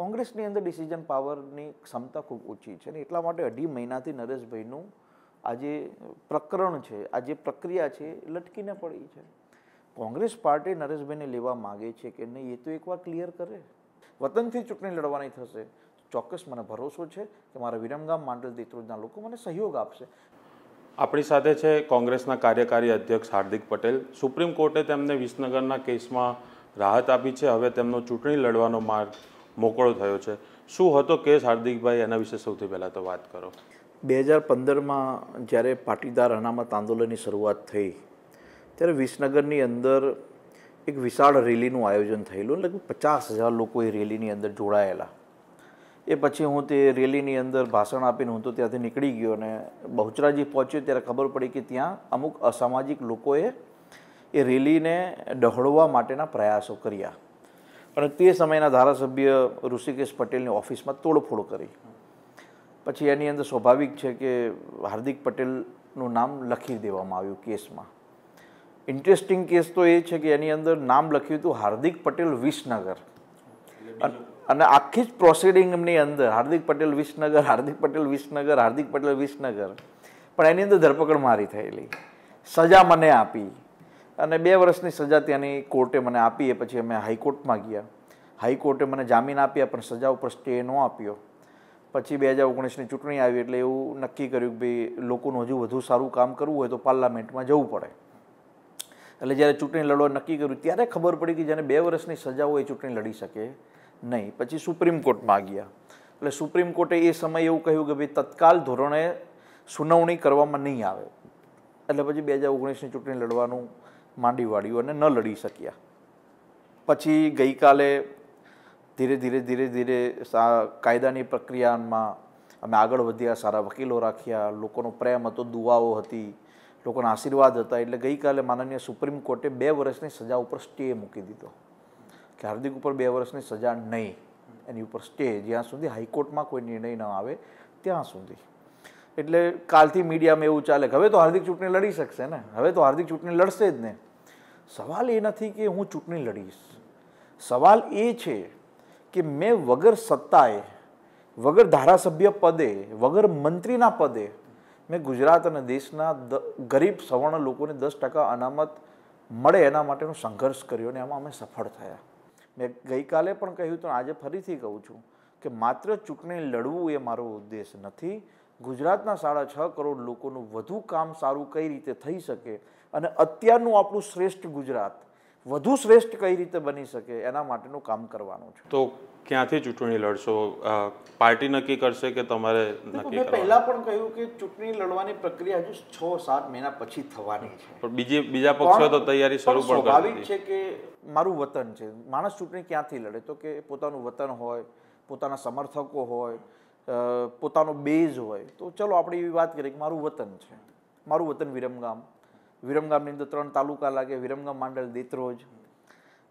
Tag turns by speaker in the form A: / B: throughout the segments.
A: કોંગ્રેસની અંદર ડિસિઝન પાવરની ક્ષમતા ખૂબ ઓછી છે અને એટલા માટે અઢી મહિનાથી નરેશભાઈનું આ જે પ્રકરણ છે આ જે પ્રક્રિયા છે લટકીને પડી છે કોંગ્રેસ પાર્ટી નરેશભાઈને લેવા માગે છે કે નહીં એ તો એકવાર ક્લિયર કરે વતનથી ચૂંટણી લડવાની થશે ચોક્કસ મને ભરોસો છે કે મારા વિરમગામ માંડલ દેત્રોજના લોકો મને સહયોગ
B: આપશે આપણી સાથે છે કોંગ્રેસના કાર્યકારી અધ્યક્ષ હાર્દિક પટેલ સુપ્રીમ કોર્ટે તેમને વિસનગરના કેસમાં રાહત આપી છે હવે તેમનો ચૂંટણી લડવાનો માર્ગ મોકળો થયો છે શું હતો કેસ હાર્દિકભાઈ એના વિશે સૌથી પહેલાં તો વાત કરો
A: બે હજાર પંદરમાં જ્યારે પાટીદાર અનામત આંદોલનની શરૂઆત થઈ ત્યારે વિસનગરની અંદર એક વિશાળ રેલીનું આયોજન થયેલું લગભગ પચાસ હજાર લોકો એ રેલીની અંદર જોડાયેલા એ પછી હું તે રેલીની અંદર ભાષણ આપીને હું તો ત્યાંથી નીકળી ગયો અને બહુચરાજી પહોંચ્યો ત્યારે ખબર પડી કે ત્યાં અમુક અસામાજિક લોકોએ એ રેલીને ડહોળવા માટેના પ્રયાસો કર્યા અને તે સમયના ધારાસભ્ય ઋષિકેશ પટેલની ઓફિસમાં તોડફોડ કરી પછી એની અંદર સ્વાભાવિક છે કે હાર્દિક પટેલનું નામ લખી દેવામાં આવ્યું કેસમાં ઇન્ટરેસ્ટિંગ કેસ તો એ છે કે એની અંદર નામ લખ્યું હતું હાર્દિક પટેલ વિસનગર અને આખી જ પ્રોસિડિંગની અંદર હાર્દિક પટેલ વિસનગર હાર્દિક પટેલ વિસનગર હાર્દિક પટેલ વિસનગર પણ એની અંદર ધરપકડ મારી થયેલી સજા મને આપી અને બે વર્ષની સજા ત્યાંની કોર્ટે મને આપી એ પછી અમે હાઈકોર્ટમાં ગયા હાઈકોર્ટે મને જામીન આપ્યા પણ સજા ઉપર સ્ટે ન આપ્યો પછી બે હજાર ઓગણીસની ચૂંટણી આવી એટલે એવું નક્કી કર્યું કે ભાઈ લોકોનું હજુ વધુ સારું કામ કરવું હોય તો પાર્લામેન્ટમાં જવું પડે એટલે જ્યારે ચૂંટણી લડવા નક્કી કર્યું ત્યારે ખબર પડી કે જેને બે વર્ષની સજા હોય એ ચૂંટણી લડી શકે નહીં પછી સુપ્રીમ કોર્ટમાં ગયા એટલે સુપ્રીમ કોર્ટે એ સમયે એવું કહ્યું કે ભાઈ તત્કાલ ધોરણે સુનાવણી કરવામાં નહીં આવે એટલે પછી બે હજાર ઓગણીસની ચૂંટણી લડવાનું માંડી વાળ્યું અને ન લડી શક્યા પછી ગઈકાલે ધીરે ધીરે ધીરે ધીરે કાયદાની પ્રક્રિયામાં અમે આગળ વધ્યા સારા વકીલો રાખ્યા લોકોનો પ્રેમ હતો દુવાઓ હતી લોકોના આશીર્વાદ હતા એટલે ગઈકાલે માનનીય સુપ્રીમ કોર્ટે બે વર્ષની સજા ઉપર સ્ટે મૂકી દીધો કે હાર્દિક ઉપર બે વર્ષની સજા નહીં એની ઉપર સ્ટે જ્યાં સુધી હાઈકોર્ટમાં કોઈ નિર્ણય ન આવે ત્યાં સુધી એટલે કાલથી મીડિયામાં એવું ચાલે હવે તો હાર્દિક ચૂંટણી લડી શકશે ને હવે તો હાર્દિક ચૂંટણી લડશે જ ને સવાલ એ નથી કે હું ચૂંટણી લડીશ સવાલ એ છે કે મેં વગર સત્તાએ વગર ધારાસભ્ય પદે વગર મંત્રીના પદે મેં ગુજરાત અને દેશના ગરીબ સવર્ણ લોકોને દસ ટકા અનામત મળે એના માટેનો સંઘર્ષ કર્યો અને એમાં અમે સફળ થયા મેં ગઈકાલે પણ કહ્યું તો આજે ફરીથી કહું છું કે માત્ર ચૂંટણી લડવું એ મારો ઉદ્દેશ નથી ગુજરાતના સાડા છ કરોડ લોકોનું વધુ કામ સારું કઈ રીતે થઈ શકે અને અત્યારનું આપણું શ્રેષ્ઠ ગુજરાત વધુ શ્રેષ્ઠ કઈ રીતે બની શકે એના માટેનું કામ કરવાનું
B: છે તો ક્યાંથી ચૂંટણી લડશો પાર્ટી નક્કી કરશે કે તમારે મેં પહેલા
A: પણ કહ્યું કે ચૂંટણી લડવાની પ્રક્રિયા હજુ છ સાત મહિના પછી થવાની
B: છે પણ બીજી બીજા પક્ષો તો તૈયારી શરૂ પણ સ્વાભાવિક છે
A: કે મારું વતન છે માણસ ચૂંટણી ક્યાંથી લડે તો કે પોતાનું વતન હોય પોતાના સમર્થકો હોય પોતાનો બેઝ હોય તો ચલો આપણે એવી વાત કરીએ કે મારું વતન છે મારું વતન વિરમગામ વિરમગામની અંદર ત્રણ તાલુકા લાગે વિરમગામ માંડલ દેત્રોજ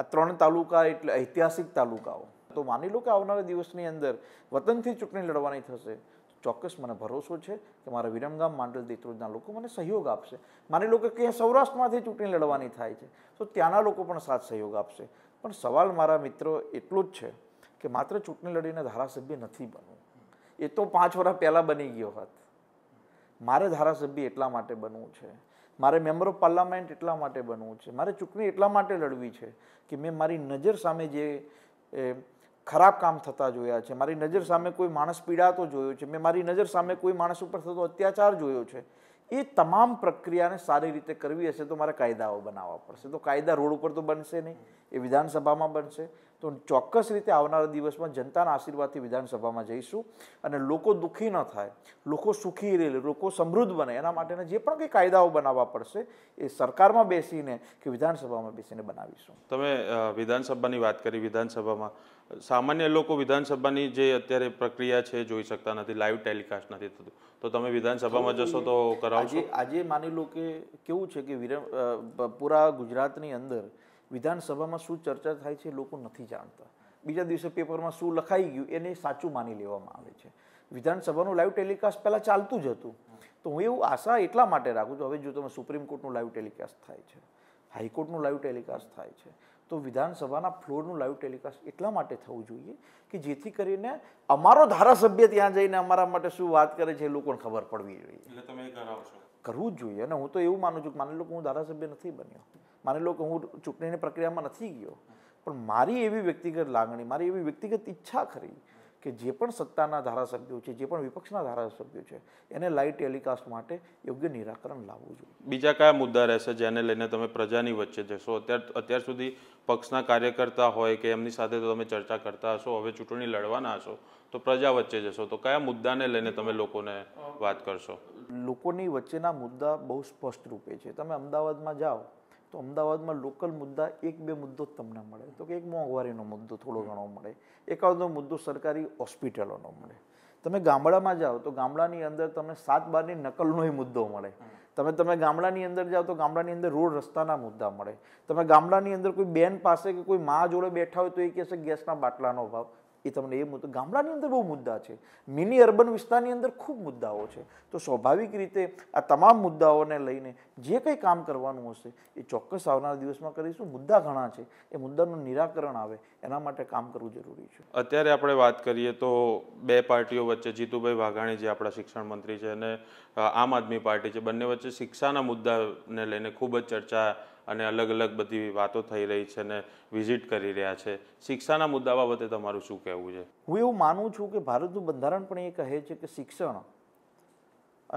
A: આ ત્રણ તાલુકા એટલે ઐતિહાસિક તાલુકાઓ તો માની લો કે આવનારા દિવસની અંદર વતનથી ચૂંટણી લડવાની થશે ચોક્કસ મને ભરોસો છે કે મારા વિરમગામ માંડલ દેત્રોજના લોકો મને સહયોગ આપશે માની લો કે ક્યાંય સૌરાષ્ટ્રમાંથી ચૂંટણી લડવાની થાય છે તો ત્યાંના લોકો પણ સાથ સહયોગ આપશે પણ સવાલ મારા મિત્રો એટલો જ છે કે માત્ર ચૂંટણી લડીને ધારાસભ્ય નથી બનવું એ તો પાંચ વર્ષ પહેલાં બની ગયો હોત મારે ધારાસભ્ય એટલા માટે બનવું છે મારે મેમ્બર ઓફ પાર્લામેન્ટ એટલા માટે બનવું છે મારે ચૂંટણી એટલા માટે લડવી છે કે મેં મારી નજર સામે જે ખરાબ કામ થતા જોયા છે મારી નજર સામે કોઈ માણસ પીડાતો જોયો છે મેં મારી નજર સામે કોઈ માણસ ઉપર થતો અત્યાચાર જોયો છે એ તમામ પ્રક્રિયાને સારી રીતે કરવી હશે તો મારે કાયદાઓ બનાવવા પડશે તો કાયદા રોડ ઉપર તો બનશે નહીં એ વિધાનસભામાં બનશે તો ચોક્કસ રીતે આવનારા દિવસમાં જનતાના આશીર્વાદથી વિધાનસભામાં જઈશું અને લોકો દુઃખી ન થાય લોકો સુખી રહે લોકો સમૃદ્ધ બને એના માટેના જે પણ કંઈ કાયદાઓ બનાવવા પડશે એ સરકારમાં બેસીને કે વિધાનસભામાં બેસીને બનાવીશું
B: તમે વિધાનસભાની વાત કરી વિધાનસભામાં સામાન્ય લોકો વિધાનસભાની જે અત્યારે પ્રક્રિયા છે જોઈ શકતા નથી લાઈવ ટેલિકાસ્ટ નથી થતું તો તમે વિધાનસભામાં જશો તો કરાવશો
A: આજે માની લો કે કેવું છે કે પૂરા ગુજરાતની અંદર વિધાનસભામાં શું ચર્ચા થાય છે લોકો નથી જાણતા બીજા દિવસે પેપરમાં શું લખાઈ ગયું એને સાચું માની લેવામાં આવે છે વિધાનસભાનું લાઈવ ટેલિકાસ્ટ પહેલાં ચાલતું જ હતું તો હું એવું આશા એટલા માટે રાખું છું હવે જો તમે સુપ્રીમ કોર્ટનું લાઈવ ટેલિકાસ્ટ થાય છે હાઈકોર્ટનું લાઈવ ટેલિકાસ્ટ થાય છે તો વિધાનસભાના ફ્લોરનું લાઈવ ટેલિકાસ્ટ એટલા માટે થવું જોઈએ કે જેથી કરીને અમારો ધારાસભ્ય ત્યાં જઈને અમારા માટે શું વાત કરે છે એ લોકોને ખબર પડવી જોઈએ
B: એટલે તમે
A: કરવું જ જોઈએ અને હું તો એવું માનું છું કે માની લો કે હું ધારાસભ્ય નથી બન્યો માની લો કે હું ચૂંટણીની પ્રક્રિયામાં નથી ગયો પણ મારી એવી વ્યક્તિગત લાગણી મારી એવી વ્યક્તિગત ઈચ્છા ખરી કે જે પણ સત્તાના ધારાસભ્યો છે જે પણ વિપક્ષના ધારાસભ્યો છે એને લાઈવ ટેલિકાસ્ટ માટે યોગ્ય નિરાકરણ લાવવું જોઈએ
B: બીજા કયા મુદ્દા રહેશે જેને લઈને તમે પ્રજાની વચ્ચે જશો અત્યાર અત્યાર સુધી પક્ષના કાર્યકર્તા હોય કે એમની સાથે તો તમે ચર્ચા કરતા હશો હવે ચૂંટણી લડવાના હશો તો પ્રજા વચ્ચે જશો તો કયા મુદ્દાને લઈને તમે લોકોને વાત કરશો
A: લોકોની વચ્ચેના મુદ્દા બહુ સ્પષ્ટ રૂપે છે તમે અમદાવાદમાં જાઓ તો અમદાવાદમાં લોકલ મુદ્દા એક બે મુદ્દો જ તમને મળે તો કે એક મોંઘવારીનો મુદ્દો થોડો ઘણો મળે એકાદો મુદ્દો સરકારી હોસ્પિટલોનો મળે તમે ગામડામાં જાઓ તો ગામડાની અંદર તમને સાત બારની નકલનોય મુદ્દો મળે તમે તમે ગામડાની અંદર જાઓ તો ગામડાની અંદર રોડ રસ્તાના મુદ્દા મળે તમે ગામડાની અંદર કોઈ બેન પાસે કે કોઈ મા જોડે બેઠા હોય તો એ કહેશે ગેસના બાટલાનો ભાવ એ તમને એ મુદ્દો ગામડાની અંદર બહુ મુદ્દા છે મિની અર્બન વિસ્તારની અંદર ખૂબ મુદ્દાઓ છે તો સ્વાભાવિક રીતે આ તમામ મુદ્દાઓને લઈને જે કંઈ કામ કરવાનું હશે એ ચોક્કસ આવનારા દિવસમાં કરીશું મુદ્દા ઘણા છે એ મુદ્દાનું નિરાકરણ આવે એના માટે કામ કરવું જરૂરી છે
B: અત્યારે આપણે વાત કરીએ તો બે પાર્ટીઓ વચ્ચે જીતુભાઈ વાઘાણી જે આપણા શિક્ષણ મંત્રી છે અને આમ આદમી પાર્ટી છે બંને વચ્ચે શિક્ષાના મુદ્દાને લઈને ખૂબ જ ચર્ચા અને અલગ અલગ બધી વાતો થઈ રહી છે અને વિઝિટ કરી રહ્યા છે શિક્ષાના મુદ્દા બાબતે તમારું શું કહેવું છે
A: હું એવું માનું છું કે ભારતનું બંધારણ પણ એ કહે છે કે શિક્ષણ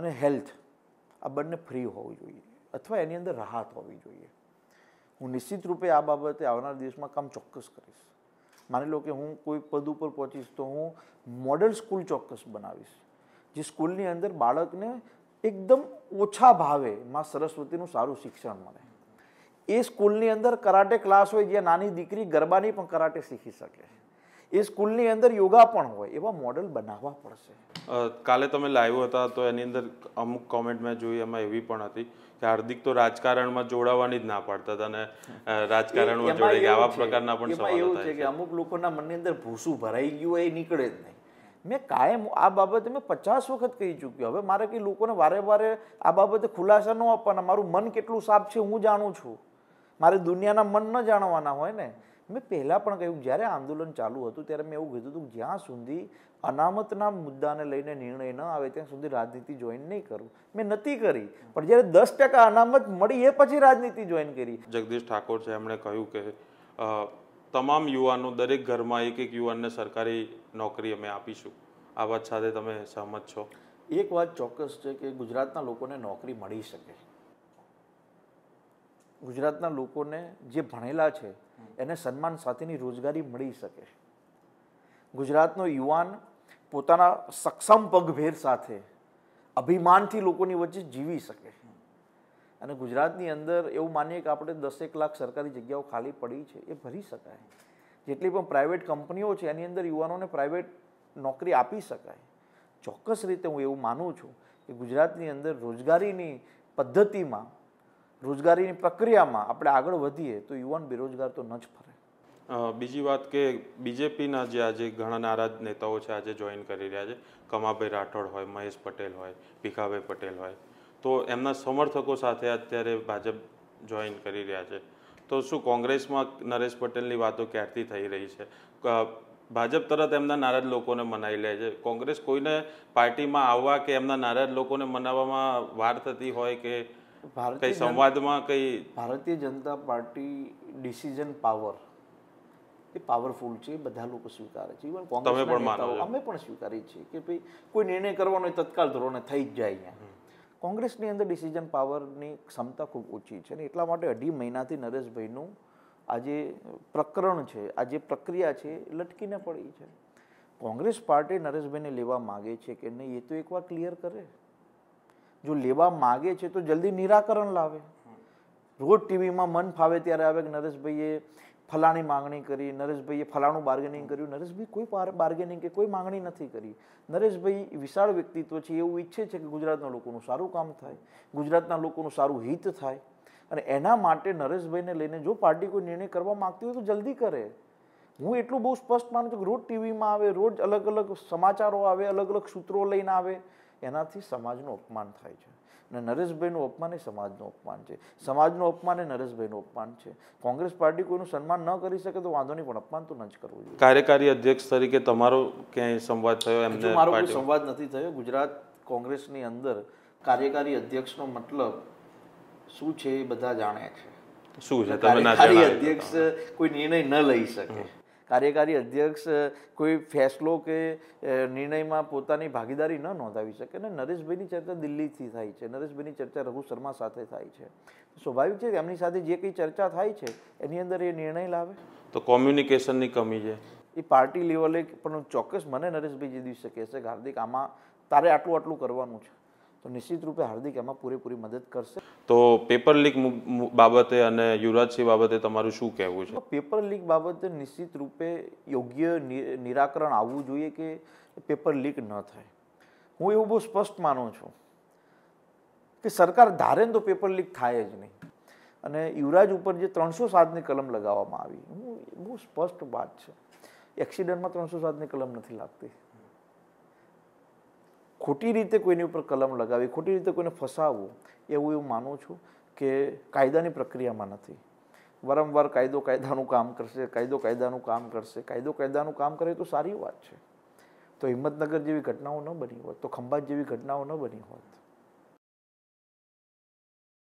A: અને હેલ્થ આ બંને ફ્રી હોવું જોઈએ અથવા એની અંદર રાહત હોવી જોઈએ હું નિશ્ચિત રૂપે આ બાબતે આવનાર દિવસમાં કામ ચોક્કસ કરીશ માની લો કે હું કોઈ પદ ઉપર પહોંચીશ તો હું મોડલ સ્કૂલ ચોક્કસ બનાવીશ જે સ્કૂલની અંદર બાળકને એકદમ ઓછા ભાવે માં સરસ્વતીનું સારું શિક્ષણ મળે એ સ્કૂલની અંદર કરાટે ક્લાસ હોય જ્યાં નાની દીકરી ગરબાની પણ કરાટે શીખી શકે એ સ્કૂલની અંદર યોગા પણ હોય એવા મોડેલ બનાવવા પડશે
B: કાલે તમે લાવ્યો હતા તો એની અંદર અમુક કોમેન્ટ મેં જોઈ એમાં એવી પણ હતી કે હાર્દિક તો રાજકારણમાં જોડાવાની જ ના પાડતા હતા અને રાજકારણમાં જોડાઈ આવા પ્રકારના પણ સવાલ એવું છે કે
A: અમુક લોકોના મનની અંદર ભૂસું ભરાઈ ગયું હોય એ નીકળે જ નહીં મેં કાયમ આ બાબતે મેં પચાસ વખત કહી ચૂક્યો હવે મારે કંઈ લોકોને વારે વારે આ બાબતે ખુલાસા ન આપવાના મારું મન કેટલું સાફ છે હું જાણું છું મારે દુનિયાના મન ન જાણવાના હોય ને મેં પહેલાં પણ કહ્યું જ્યારે આંદોલન ચાલુ હતું ત્યારે મેં એવું કીધું હતું જ્યાં સુધી અનામતના મુદ્દાને લઈને નિર્ણય ન આવે ત્યાં સુધી રાજનીતિ જોઈન નહીં કરું
B: મેં નથી કરી પણ જ્યારે દસ ટકા અનામત મળી એ પછી રાજનીતિ જોઈન કરી જગદીશ ઠાકોર છે એમણે કહ્યું કે તમામ યુવાનો દરેક ઘરમાં એક એક યુવાનને સરકારી નોકરી અમે આપીશું આ વાત સાથે તમે સહમત છો એક વાત ચોક્કસ છે કે ગુજરાતના લોકોને નોકરી મળી શકે
A: ગુજરાતના લોકોને જે ભણેલા છે એને સન્માન સાથેની રોજગારી મળી શકે ગુજરાતનો યુવાન પોતાના સક્ષમ પગભેર સાથે અભિમાનથી લોકોની વચ્ચે જીવી શકે અને ગુજરાતની અંદર એવું માનીએ કે આપણે દસેક લાખ સરકારી જગ્યાઓ ખાલી પડી છે એ ભરી શકાય જેટલી પણ પ્રાઇવેટ કંપનીઓ છે એની અંદર યુવાનોને પ્રાઇવેટ નોકરી આપી શકાય ચોક્કસ રીતે હું એવું માનું છું કે ગુજરાતની અંદર રોજગારીની પદ્ધતિમાં રોજગારીની પ્રક્રિયામાં આપણે આગળ વધીએ તો યુવાન બેરોજગાર તો ન જ
B: ફરે બીજી વાત કે બીજેપીના જે આજે ઘણા નારાજ નેતાઓ છે આજે જોઈન કરી રહ્યા છે કમાભાઈ રાઠોડ હોય મહેશ પટેલ હોય ભીખાભાઈ પટેલ હોય તો એમના સમર્થકો સાથે અત્યારે ભાજપ જોઈન કરી રહ્યા છે તો શું કોંગ્રેસમાં નરેશ પટેલની વાતો ક્યારથી થઈ રહી છે ભાજપ તરત એમના નારાજ લોકોને મનાઈ લે છે કોંગ્રેસ કોઈને પાર્ટીમાં આવવા કે એમના નારાજ લોકોને મનાવવામાં વાર થતી હોય કે કઈ સંવાદમાં કઈ
A: Bharatiya Janata party decision power એ પાવરફુલ છે બધા લોકો સ્વીકારે છે ઇવન કોંગ્રેસ અમે પણ સ્વીકારીએ છીએ કે ભાઈ કોઈ નિર્ણય કરવાનો એ તત્કાલ ધોરણે થઈ જ જાય અહીંયા કોંગ્રેસની અંદર ડિસિઝન પાવરની ક્ષમતા ખૂબ ઓછી છે અને એટલા માટે અઢી મહિનાથી નરેશભાઈનું આ જે પ્રકરણ છે આ જે પ્રક્રિયા છે લટકીને પડી છે કોંગ્રેસ પાર્ટી નરેશભાઈને લેવા માગે છે કે નહીં એ તો એકવાર ક્લિયર કરે જો લેવા માગે છે તો જલ્દી નિરાકરણ લાવે રોજ ટીવીમાં મન ફાવે ત્યારે આવે કે નરેશભાઈએ ફલાણી માગણી કરી નરેશભાઈએ ફલાણું બાર્ગેનિંગ કર્યું નરેશભાઈ કોઈ બાર્ગેનિંગ કે કોઈ માગણી નથી કરી નરેશભાઈ વિશાળ વ્યક્તિત્વ છે એવું ઈચ્છે છે કે ગુજરાતના લોકોનું સારું કામ થાય ગુજરાતના લોકોનું સારું હિત થાય અને એના માટે નરેશભાઈને લઈને જો પાર્ટી કોઈ નિર્ણય કરવા માગતી હોય તો જલ્દી કરે હું એટલું બહુ સ્પષ્ટ માનું છું કે રોજ ટીવીમાં આવે રોજ અલગ અલગ સમાચારો આવે અલગ અલગ સૂત્રો લઈને આવે એનાથી સમાજનું અપમાન થાય છે અને નરેશભાઈનું અપમાન એ સમાજનું અપમાન છે સમાજનું અપમાન એ નરેશભાઈનું અપમાન છે કોંગ્રેસ પાર્ટી કોઈનું સન્માન ન કરી શકે તો વાંધો નહીં પણ અપમાન તો ન જ કરવું જોઈએ
B: કાર્યકારી અધ્યક્ષ તરીકે તમારો ક્યાંય સંવાદ થયો એમ મારો કોઈ સંવાદ
A: નથી થયો ગુજરાત કોંગ્રેસની અંદર કાર્યકારી અધ્યક્ષનો મતલબ શું છે એ બધા જાણે છે
B: શું છે કાર્યકારી અધ્યક્ષ
A: કોઈ નિર્ણય ન લઈ શકે કાર્યકારી અધ્યક્ષ કોઈ ફેસલો કે નિર્ણયમાં પોતાની ભાગીદારી ન નોંધાવી શકે અને નરેશભાઈની ચર્ચા દિલ્હીથી થાય છે નરેશભાઈની ચર્ચા રઘુ શર્મા સાથે થાય છે સ્વાભાવિક છે કે એમની સાથે જે કંઈ ચર્ચા થાય છે એની અંદર એ નિર્ણય લાવે
B: તો કોમ્યુનિકેશનની કમી છે
A: એ પાર્ટી લેવલે પણ ચોક્કસ મને નરેશભાઈ જે દિવસે કહેશે હાર્દિક આમાં તારે આટલું આટલું કરવાનું છે તો નિશ્ચિત રૂપે હાર્દિક એમાં પૂરેપૂરી મદદ કરશે
B: તો પેપર લીક બાબતે અને યુવરાજસિંહ બાબતે તમારું શું કહેવું છે
A: પેપર લીક બાબતે નિશ્ચિત રૂપે યોગ્ય નિરાકરણ આવવું જોઈએ કે પેપર લીક ન થાય હું એવું બહુ સ્પષ્ટ માનું છું કે સરકાર ધારે તો પેપર લીક થાય જ નહીં અને યુવરાજ ઉપર જે ત્રણસો સાતની કલમ લગાવવામાં આવી હું બહુ સ્પષ્ટ વાત છે એક્સિડન્ટમાં ત્રણસો સાતની કલમ નથી લાગતી ખોટી રીતે કોઈની ઉપર કલમ લગાવી ખોટી રીતે કોઈને ફસાવવું એવું એવું માનું છું કે કાયદાની પ્રક્રિયામાં નથી વારંવાર કાયદો કાયદાનું કામ કરશે કાયદો કાયદાનું કામ કરશે કાયદો કાયદાનું કામ કરે તો સારી વાત છે તો હિંમતનગર જેવી ઘટનાઓ ન બની હોત તો ખંભાત જેવી ઘટનાઓ ન બની હોત